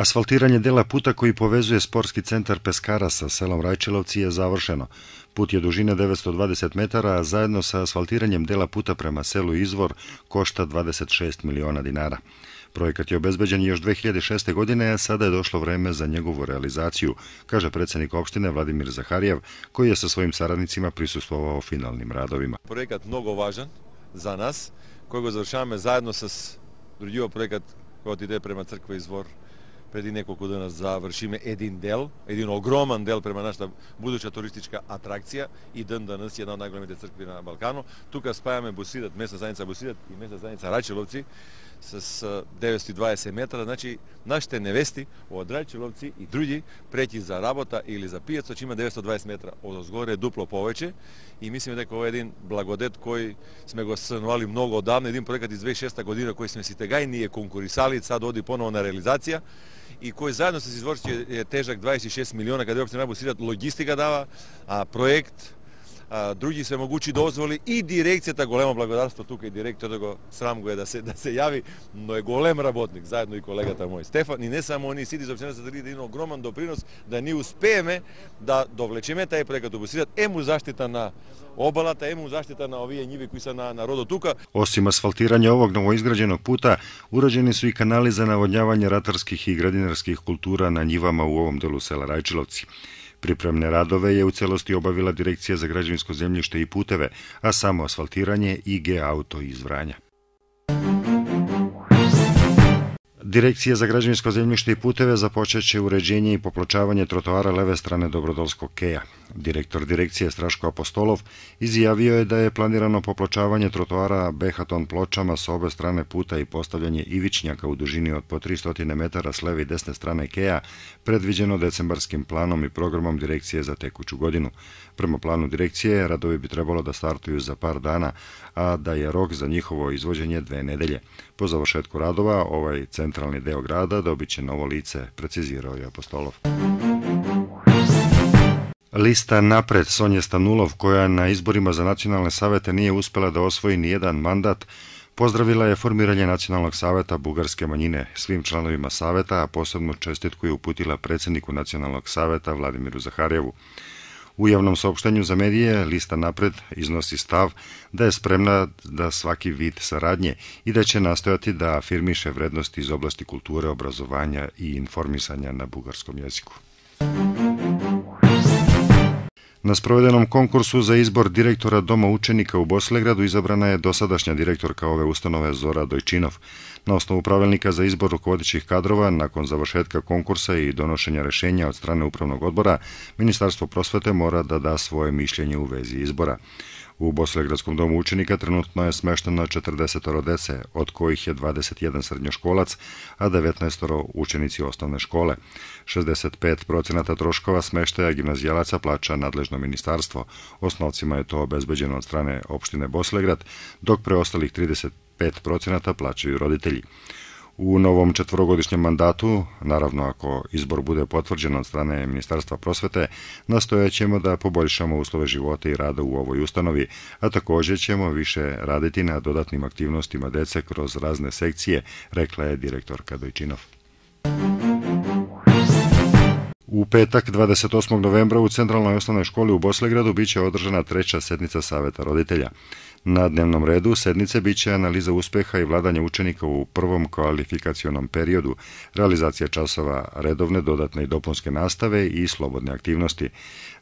Asfaltiranje dela puta koji povezuje sportski centar Peskara sa selom Rajčilovci je završeno. Put je dužine 920 metara, a zajedno sa asfaltiranjem dela puta prema selu Izvor košta 26 miliona dinara. Projekat je obezbeđen još 2006. godine, a sada je došlo vreme za njegovu realizaciju, kaže predsednik opštine Vladimir Zaharijev, koji je sa svojim saradnicima prisustovao finalnim radovima. Projekat mnogo važan za nas, kojeg završavamo zajedno sa drugim projekat koji ide prema crkve Izvor Rajčilovci преди неколку дена завршиме един дел, един огромен дел према нашата будуча туристичка атракција и ден данас е една од најголемите цркви на Балканот. Тука спајаме Босидат, месна заедница Босидат и месна заедница Рачеловци с 920 метра, значи нашите невести од Рачеловци и други прети за работа или за пијаца, има 920 метра од озгоре, дупло повеќе и мислиме дека ова е един благодет кој сме го сценували многу одамна, един проект од 2006 година кој сме си тегај ние конкурисали, сад оди поново на реализација и кој заедно со изврши е тежак 26 милиона, каде општина Бусират логистика дава, а проект други се могучи дозволи и дирекцијата големо благодарство тука и директорот го срам го е да се да се јави, но е голем работник заедно и колегата мој Стефан и не само они сиди за општината да има огромен допринос да ни успееме да довлечеме тај проект Бусират ему заштита на обалата, ему заштита на овие ниви кои се на народот тука. Осим асфалтирање овог новоизграденог пута, ураđени су и канали за наводњавање ратарских и градинарских култура на нивама у овом делу села Рајчиловци. Pripremne radove je u celosti obavila Direkcija za građevinsko zemljište i puteve, a samo asfaltiranje IG Auto iz Vranja. Direkcija za građevinsko zemljište i puteve započeće uređenje i popločavanje trotoara leve strane Dobrodolskog keja. Direktor direkcije Straško Apostolov izjavio je da je planirano popločavanje trotoara behaton pločama sa obe strane puta i postavljanje ivičnjaka u dužini od po 300 metara s leve i desne strane Keja predviđeno decembarskim planom i programom direkcije za tekuću godinu. Prema planu direkcije, radovi bi trebalo da startuju za par dana, a da je rok za njihovo izvođenje dve nedelje. Po završetku radova, ovaj centralni deo grada dobiće novo lice, precizirao je Apostolov. Lista napred Sonje Stanulov, koja na izborima za nacionalne savete nije uspela da osvoji ni jedan mandat, pozdravila je formiranje Nacionalnog saveta bugarske manjine svim članovima saveta, a posebno čestitku je uputila predsedniku Nacionalnog saveta Vladimiru Zaharjevu. U javnom saopštenju za medije lista napred iznosi stav da je spremna da svaki vid saradnje i da će nastojati da afirmiše vrednosti iz oblasti kulture, obrazovanja i informisanja na bugarskom jeziku. Muzika Na sprovedenom konkursu za izbor direktora Doma učenika u Bosilegradu izabrana je dosadašnja direktorka ove ustanove Zora Dojčinov. Na osnovu pravilnika za izbor rukovodećih kadrova, nakon završetka konkursa i donošenja rešenja od strane Upravnog odbora, Ministarstvo prosvete mora da da svoje mišljenje u vezi izbora. U Bosilegradskom domu učenika trenutno je smešteno 40 dece, od kojih je 21 srednjoškolac, a 19 učenici osnovne škole. 65 procenata troškova smeštaja gimnazijalaca plaća nadležno ministarstvo. Osnovcima je to obezbeđeno od strane opštine Bosilegrad, dok preostalih 35 procenata plaćaju roditelji. U novom četvorogodišnjem mandatu, naravno ako izbor bude potvrđen od strane Ministarstva prosvete, nastojećemo da poboljšamo uslove života i rada u ovoj ustanovi, a takođe ćemo više raditi na dodatnim aktivnostima dece kroz razne sekcije, rekla je direktorka Dojčinov. U petak 28. novembra u Centralnoj osnovnoj školi u Boslegradu biće održana treća sednica Saveta roditelja. Na dnevnom redu sednice biće analiza uspeha i vladanja učenika u prvom kvalifikacionom periodu, realizacija časova redovne, dodatne i dopunske nastave i slobodne aktivnosti.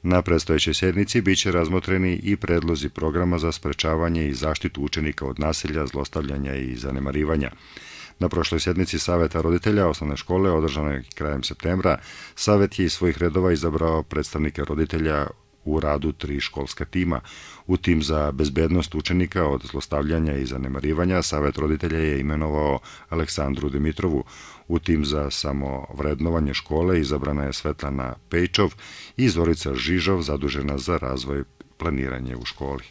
Na predstojećoj sednici biće razmotreni i predlozi programa za sprečavanje i zaštitu učenika od nasilja, zlostavljanja i zanemarivanja. Na prošloj sednici Saveta roditelja osnovne škole, održanoj krajem septembra, Savet je iz svojih redova izabrao predstavnike roditelja u radu tri školska tima. U tim za bezbednost učenika od zlostavljanja i zanemarivanja Savet roditelja je imenovao Aleksandru Dimitrovu. U tim za samovrednovanje škole izabrana je Svetlana Pejčov i Zorica Žižov zadužena za razvoj planiranje u školi.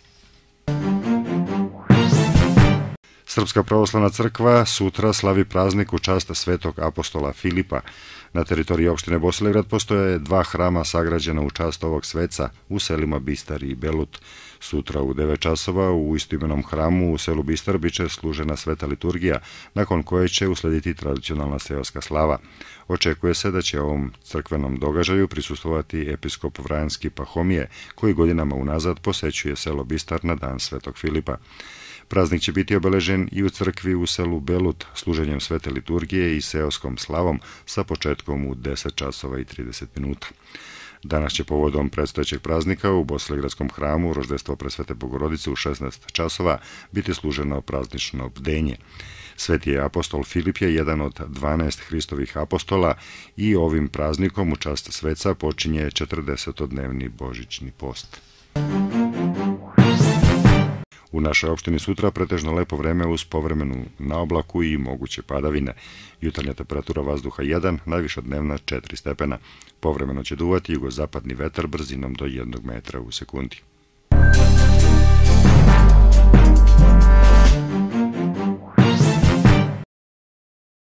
Srpska pravoslavna crkva sutra slavi praznik u čast svetog apostola Filipa. Na teritoriji opštine Bosilegrad postoje dva hrama sagrađena u čast ovog sveca u selima Bistar i Belut. Sutra u 9 časova u istoimenom hramu u selu Bistar biće služena sveta liturgija, nakon koje će uslediti tradicionalna seoska slava. Očekuje se da će ovom crkvenom događaju prisustovati episkop Vranjski Pahomije, koji godinama unazad posećuje selo Bistar na dan Svetog Filipa. Praznik će biti obeležen i u crkvi u selu Belut, služenjem svete liturgije i seoskom slavom sa početkom u 10 časova i 30 minuta. Danas će povodom predstojećeg praznika u Bosilegradskom hramu Roždestvo presvete Bogorodice u 16 časova biti služeno praznično bdenje. Sveti apostol Filip je jedan od 12 Hristovih apostola i ovim praznikom u čast sveca počinje 40-dnevni božićni post. Muzika U našoj opštini sutra pretežno lepo vreme uz povremenu na oblaku i moguće padavine. Jutarnja temperatura vazduha 1, najviša dnevna 4 stepena. Povremeno će duvati jugozapadni vetar brzinom do 1 metra u sekundi.